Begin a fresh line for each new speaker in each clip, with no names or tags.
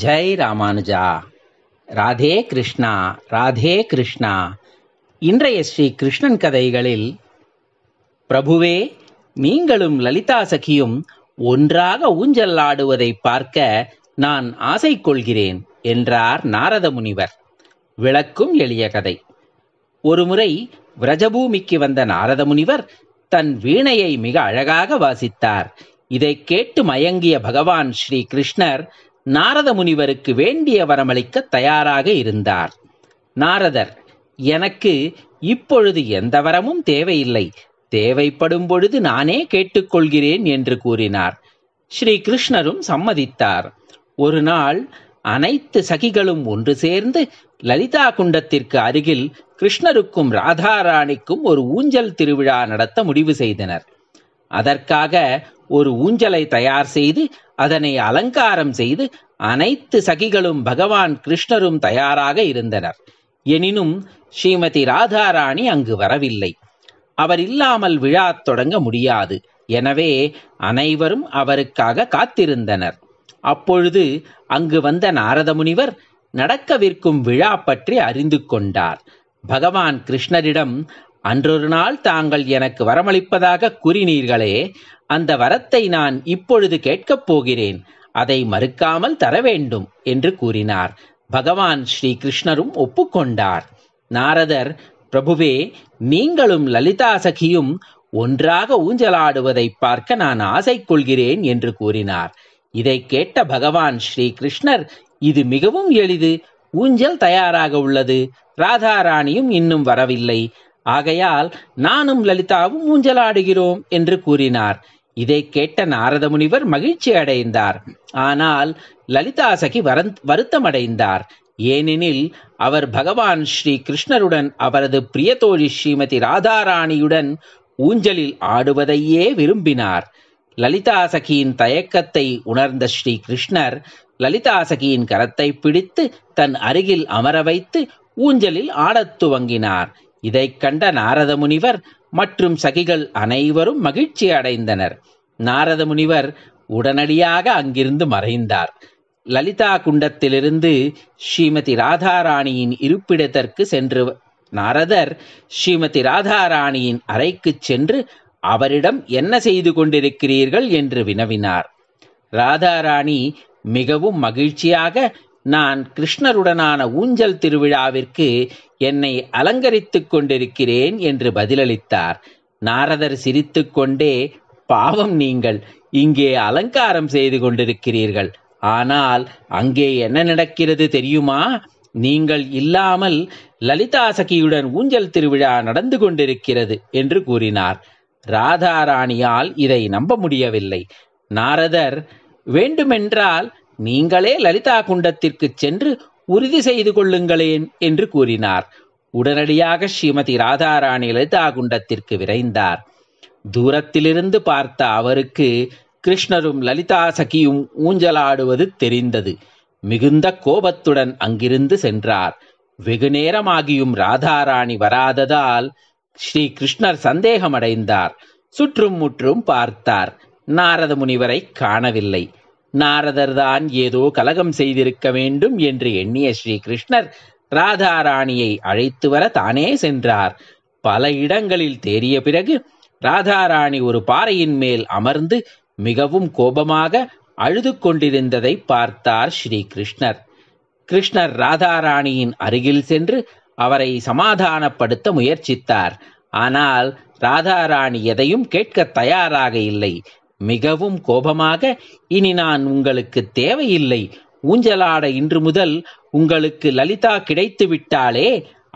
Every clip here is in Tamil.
ஜெய் ராமானுஜா ராதே கிருஷ்ணா ராதே கிருஷ்ணா இன்றைய ஸ்ரீ கிருஷ்ணன் கதைகளில் பிரபுவே நீங்களும் லலிதா சகியும் ஒன்றாக ஊஞ்சல் ஆடுவதை பார்க்க நான் ஆசை கொள்கிறேன் என்றார் நாரத முனிவர் விளக்கும் எளிய கதை ஒருமுறை விரஜபூமிக்கு வந்த நாரத முனிவர் தன் வீணையை மிக அழகாக வாசித்தார் இதை கேட்டு மயங்கிய பகவான் ஸ்ரீ கிருஷ்ணர் நாரத முனிவருக்கு வேண்டிய வரமளிக்க தயாராக இருந்தார் நாரதர் எனக்கு இப்பொழுது எந்த வரமும் தேவையில்லை தேவைப்படும் பொழுது நானே கேட்டுக்கொள்கிறேன் என்று கூறினார் ஸ்ரீ கிருஷ்ணரும் சம்மதித்தார் ஒரு நாள் அனைத்து சகிகளும் ஒன்று சேர்ந்து லலிதா குண்டத்திற்கு அருகில் கிருஷ்ணருக்கும் ராதாராணிக்கும் ஒரு ஊஞ்சல் திருவிழா நடத்த முடிவு செய்தனர் அதற்காக ஒரு ஊஞ்சலை தயார் செய்து அதனை அலங்காரம் செய்து அனைத்து சகிகளும் பகவான் கிருஷ்ணரும் தயாராக இருந்தனர் எனினும் ஸ்ரீமதி ராதாராணி அங்கு வரவில்லை அவர் இல்லாமல் விழா தொடங்க முடியாது எனவே அனைவரும் அவருக்காக காத்திருந்தனர் அப்பொழுது அங்கு வந்த நாரத முனிவர் நடக்கவிருக்கும் விழா பற்றி அறிந்து கொண்டார் பகவான் கிருஷ்ணரிடம் அன்றொரு நாள் தாங்கள் எனக்கு வரமளிப்பதாக கூறினீர்களே அந்த வரத்தை நான் இப்பொழுது கேட்கப் போகிறேன் அதை மறுக்காமல் தர வேண்டும் என்று கூறினார் பகவான் ஸ்ரீ கிருஷ்ணரும் ஒப்புக்கொண்டார் நாரதர் பிரபுவே நீங்களும் லலிதா சகியும் ஒன்றாக ஊஞ்சலாடுவதை பார்க்க நான் ஆசை கொள்கிறேன் என்று கூறினார் இதை கேட்ட பகவான் ஸ்ரீ கிருஷ்ணர் இது மிகவும் எளிது ஊஞ்சல் தயாராக உள்ளது ராதாராணியும் இன்னும் வரவில்லை ஆகையால் நானும் லலிதாவும் ஊஞ்சலாடுகிறோம் என்று கூறினார் இதை கேட்ட நாரத முனிவர் மகிழ்ச்சி அடைந்தார் ஆனால் லலிதா சகி வருத்தமடைந்தார் ஏனெனில் அவர் பகவான் ஸ்ரீ கிருஷ்ணருடன் அவரது பிரியதோழி ஸ்ரீமதி ராதாராணியுடன் ஊஞ்சலில் ஆடுவதையே விரும்பினார் லலிதா சகியின் தயக்கத்தை உணர்ந்த ஸ்ரீ கிருஷ்ணர் லலிதா சகியின் கரத்தை பிடித்து தன் அருகில் அமர வைத்து ஊஞ்சலில் ஆடத் துவங்கினார் இதைக் கண்ட நாரத முனிவர் மற்றும் சகிகள் அனைவரும் மகிழ்ச்சி அடைந்தனர் நாரத முனிவர் உடனடியாக அங்கிருந்து மறைந்தார் லலிதா குண்டத்திலிருந்து ஸ்ரீமதி ராதாராணியின் இருப்பிடத்திற்கு சென்று நாரதர் ஸ்ரீமதி ராதாராணியின் அறைக்கு சென்று அவரிடம் என்ன செய்து கொண்டிருக்கிறீர்கள் என்று வினவினார் ராதாராணி மிகவும் மகிழ்ச்சியாக நான் கிருஷ்ணருடனான ஊஞ்சல் திருவிழாவிற்கு என்னை அலங்கரித்துக் கொண்டிருக்கிறேன் என்று பதிலளித்தார் நாரதர் சிரித்துக்கொண்டே பாவம் நீங்கள் இங்கே அலங்காரம் செய்து கொண்டிருக்கிறீர்கள் ஆனால் அங்கே என்ன நடக்கிறது தெரியுமா நீங்கள் இல்லாமல் லலிதா சகியுடன் ஊஞ்சல் திருவிழா நடந்து கொண்டிருக்கிறது என்று கூறினார் ராதாராணியால் இதை நம்ப முடியவில்லை நாரதர் வேண்டுமென்றால் நீங்களே லலிதா குண்டத்திற்கு சென்று உறுதி செய்து கொள்ளுங்களேன் என்று கூறினார் உடனடியாக ஸ்ரீமதி ராதாராணி லலிதாகுண்டத்திற்கு விரைந்தார் தூரத்திலிருந்து பார்த்த அவருக்கு கிருஷ்ணரும் லலிதா சகியும் ஊஞ்சலாடுவது தெரிந்தது மிகுந்த கோபத்துடன் அங்கிருந்து சென்றார் வெகு நேரமாகியும் ராதாராணி வராததால் ஸ்ரீ கிருஷ்ணர் சந்தேகமடைந்தார் சுற்றும் முற்றும் பார்த்தார் நாரத முனிவரை காணவில்லை நாரதர்தான் ஏதோ கலகம் செய்திருக்க வேண்டும் என்று எண்ணிய ஸ்ரீகிருஷ்ணர் ராதாராணியை அழைத்து வர தானே சென்றார் பல இடங்களில் தேறிய பிறகு ராதாராணி ஒரு பாறையின் மேல் அமர்ந்து மிகவும் கோபமாக அழுது கொண்டிருந்ததை பார்த்தார் ஸ்ரீ கிருஷ்ணர் கிருஷ்ணர் ராதாராணியின் அருகில் சென்று அவரை சமாதானப்படுத்த முயற்சித்தார் ஆனால் ராதாராணி எதையும் கேட்க தயாராக இல்லை மிகவும் கோபமாக இனி நான் உங்களுக்கு தேவையில்லை ஊஞ்சலாட இன்று முதல் உங்களுக்கு லலிதா கிடைத்து விட்டாலே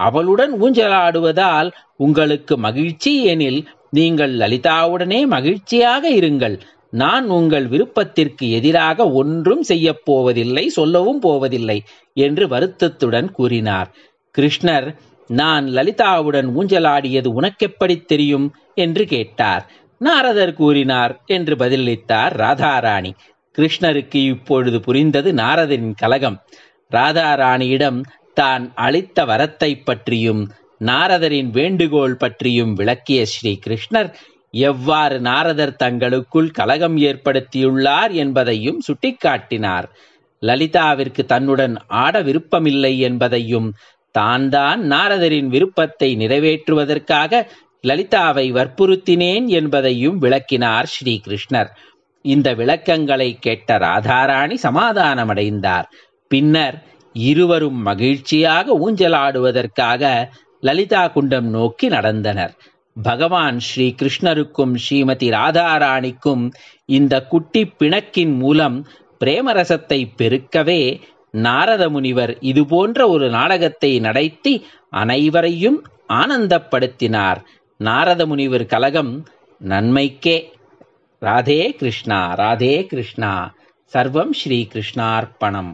அவளுடன் ஊஞ்சலாடுவதால் உங்களுக்கு மகிழ்ச்சி எனில் நீங்கள் லலிதாவுடனே மகிழ்ச்சியாக இருங்கள் நான் உங்கள் விருப்பத்திற்கு எதிராக ஒன்றும் செய்யப் போவதில்லை சொல்லவும் போவதில்லை என்று வருத்தத்துடன் கூறினார் கிருஷ்ணர் நான் லலிதாவுடன் ஊஞ்சலாடியது உனக்கெப்படி தெரியும் என்று கேட்டார் நாரதர் கூறினார் என்று பதிலளித்தார் ராதாராணி கிருஷ்ணருக்கு இப்பொழுது புரிந்தது நாரதரின் கலகம் ராதாராணியிடம் தான் அளித்த வரத்தை பற்றியும் நாரதரின் வேண்டுகோள் பற்றியும் விளக்கிய ஸ்ரீ கிருஷ்ணர் எவ்வாறு நாரதர் தங்களுக்குள் கலகம் ஏற்படுத்தியுள்ளார் என்பதையும் சுட்டிக்காட்டினார் லலிதாவிற்கு தன்னுடன் ஆட விருப்பமில்லை என்பதையும் தான் தான் நாரதரின் விருப்பத்தை நிறைவேற்றுவதற்காக லலிதாவை வற்புறுத்தினேன் என்பதையும் விளக்கினார் ஸ்ரீகிருஷ்ணர் இந்த விளக்கங்களை கேட்ட ராதாராணி சமாதானமடைந்தார் பின்னர் இருவரும் மகிழ்ச்சியாக ஊஞ்சலாடுவதற்காக லலிதா குண்டம் நோக்கி நடந்தனர் பகவான் ஸ்ரீ கிருஷ்ணருக்கும் ஸ்ரீமதி ராதாராணிக்கும் இந்த குட்டி பிணக்கின் மூலம் பிரேமரசத்தை பெருக்கவே நாரத முனிவர் இதுபோன்ற ஒரு நாடகத்தை நடத்தி அனைவரையும் ஆனந்தப்படுத்தினார் நாரத முனிவர் கலகம் நன்மைக்கே ராதே கிருஷ்ணா ராதே கிருஷ்ணா சர்வம் ஸ்ரீ கிருஷ்ணார்ப்பணம்